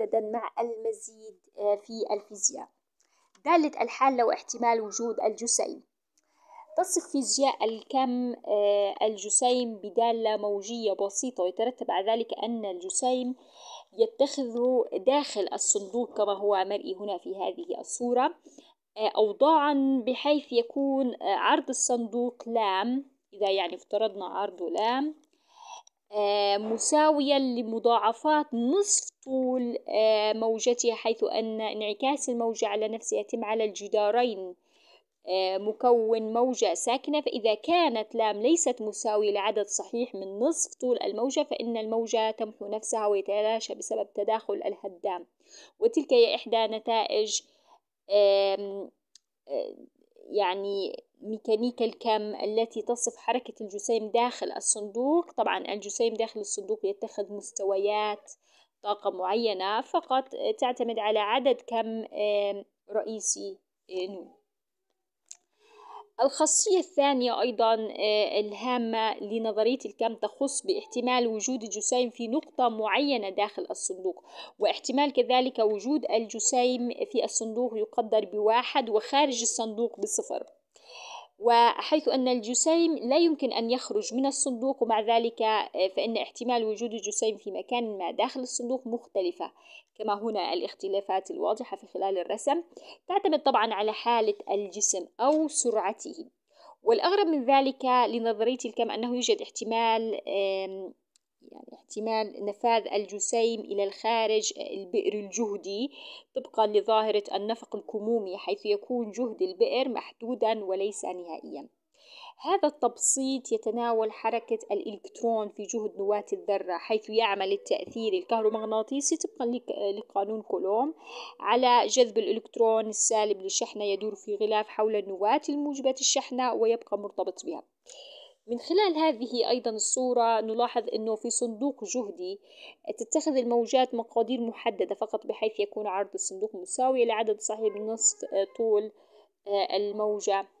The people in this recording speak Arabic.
محددا مع المزيد آه، في الفيزياء ثالث الحال لو احتمال وجود الجسيم تصف فيزياء الكم آه، الجسيم بدالة موجية بسيطة ويترتب على ذلك أن الجسيم يتخذ داخل الصندوق كما هو مرئي هنا في هذه الصورة آه، أوضاعا بحيث يكون عرض الصندوق لام إذا يعني افترضنا عرضه لام آه، مساوية لمضاعفات نصف طول آه، موجتها حيث أن انعكاس الموجة على نفسها يتم على الجدارين آه، مكون موجة ساكنة فإذا كانت لام ليست مساوية لعدد صحيح من نصف طول الموجة فإن الموجة تمحو نفسها ويتلاشى بسبب تداخل الهدام وتلك هي إحدى نتائج يعني ميكانيكا الكم التي تصف حركة الجسيم داخل الصندوق طبعا الجسيم داخل الصندوق يتخذ مستويات طاقة معينة فقط تعتمد على عدد كم رئيسي آه، نون الخاصية الثانية أيضا آه، الهامة لنظرية الكم تخص باحتمال وجود الجسيم في نقطة معينة داخل الصندوق واحتمال كذلك وجود الجسيم في الصندوق يقدر بواحد وخارج الصندوق بصفر وحيث أن الجسيم لا يمكن أن يخرج من الصندوق ومع ذلك آه، فإن احتمال وجود الجسيم في مكان ما داخل الصندوق مختلفة كما هنا الاختلافات الواضحة في خلال الرسم تعتمد طبعا على حالة الجسم أو سرعته والأغرب من ذلك لنظرية الكم أنه يوجد احتمال يعني احتمال نفاذ الجسيم إلى الخارج البئر الجهدي طبقا لظاهرة النفق الكمومي حيث يكون جهد البئر محدودا وليس نهائيا هذا التبسيط يتناول حركة الإلكترون في جهد نواة الذرة حيث يعمل التأثير الكهرومغناطيسي طبقا لقانون كولوم على جذب الإلكترون السالب للشحنة يدور في غلاف حول النواة الموجبة الشحنة ويبقى مرتبط بها من خلال هذه أيضا الصورة نلاحظ أنه في صندوق جهدي تتخذ الموجات مقادير محددة فقط بحيث يكون عرض الصندوق مساوي لعدد صحيح نصف طول آه، الموجة